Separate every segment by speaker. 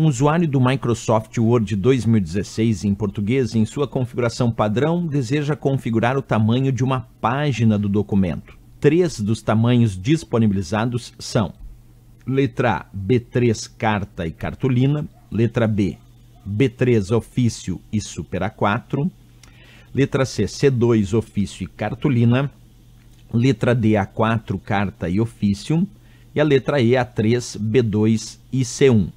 Speaker 1: Um usuário do Microsoft Word 2016 em português, em sua configuração padrão, deseja configurar o tamanho de uma página do documento. Três dos tamanhos disponibilizados são: letra A, B3 carta e cartolina, letra B, B3 ofício e super A4, letra C, C2 ofício e cartolina, letra D, A4 carta e ofício, e a letra E, A3, B2 e C1.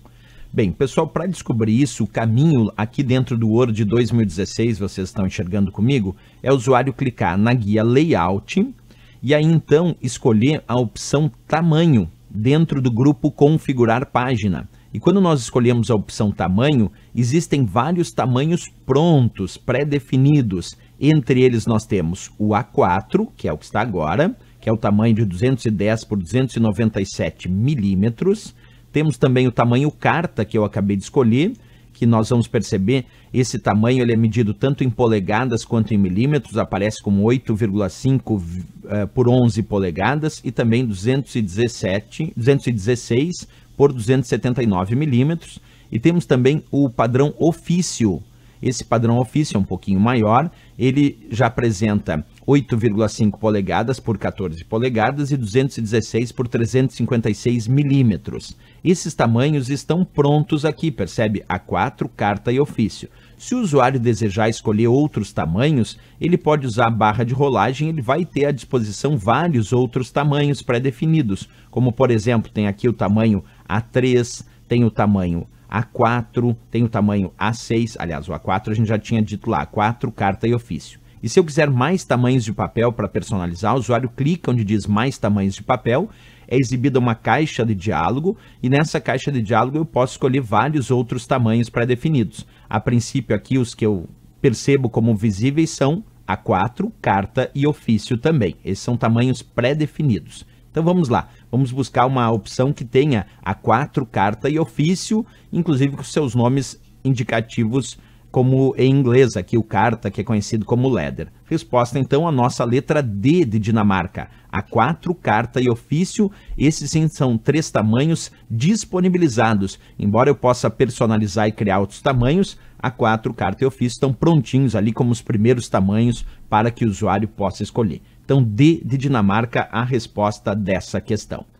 Speaker 1: Bem, pessoal, para descobrir isso, o caminho aqui dentro do Word de 2016, vocês estão enxergando comigo, é o usuário clicar na guia Layout e aí então escolher a opção Tamanho dentro do grupo Configurar Página. E quando nós escolhemos a opção tamanho, existem vários tamanhos prontos, pré-definidos. Entre eles nós temos o A4, que é o que está agora, que é o tamanho de 210 por 297 milímetros. Temos também o tamanho carta que eu acabei de escolher, que nós vamos perceber esse tamanho ele é medido tanto em polegadas quanto em milímetros, aparece como 8,5 eh, por 11 polegadas e também 217, 216 por 279 milímetros. E temos também o padrão ofício. Esse padrão ofício é um pouquinho maior, ele já apresenta 8,5 polegadas por 14 polegadas e 216 por 356 milímetros. Esses tamanhos estão prontos aqui, percebe? A4, carta e ofício. Se o usuário desejar escolher outros tamanhos, ele pode usar a barra de rolagem, ele vai ter à disposição vários outros tamanhos pré-definidos, como por exemplo, tem aqui o tamanho A3, tem o tamanho A4, tem o tamanho A6, aliás, o A4 a gente já tinha dito lá, A4, carta e ofício. E se eu quiser mais tamanhos de papel para personalizar, o usuário clica onde diz mais tamanhos de papel, é exibida uma caixa de diálogo e nessa caixa de diálogo eu posso escolher vários outros tamanhos pré-definidos. A princípio aqui os que eu percebo como visíveis são A4, carta e ofício também. Esses são tamanhos pré-definidos. Então vamos lá, vamos buscar uma opção que tenha A4, carta e ofício, inclusive com seus nomes indicativos como em inglês aqui o carta, que é conhecido como leather. Resposta então à nossa letra D de Dinamarca. A quatro carta e ofício, esses sim são três tamanhos disponibilizados. Embora eu possa personalizar e criar outros tamanhos, a quatro carta e ofício estão prontinhos ali como os primeiros tamanhos para que o usuário possa escolher. Então D de Dinamarca a resposta dessa questão.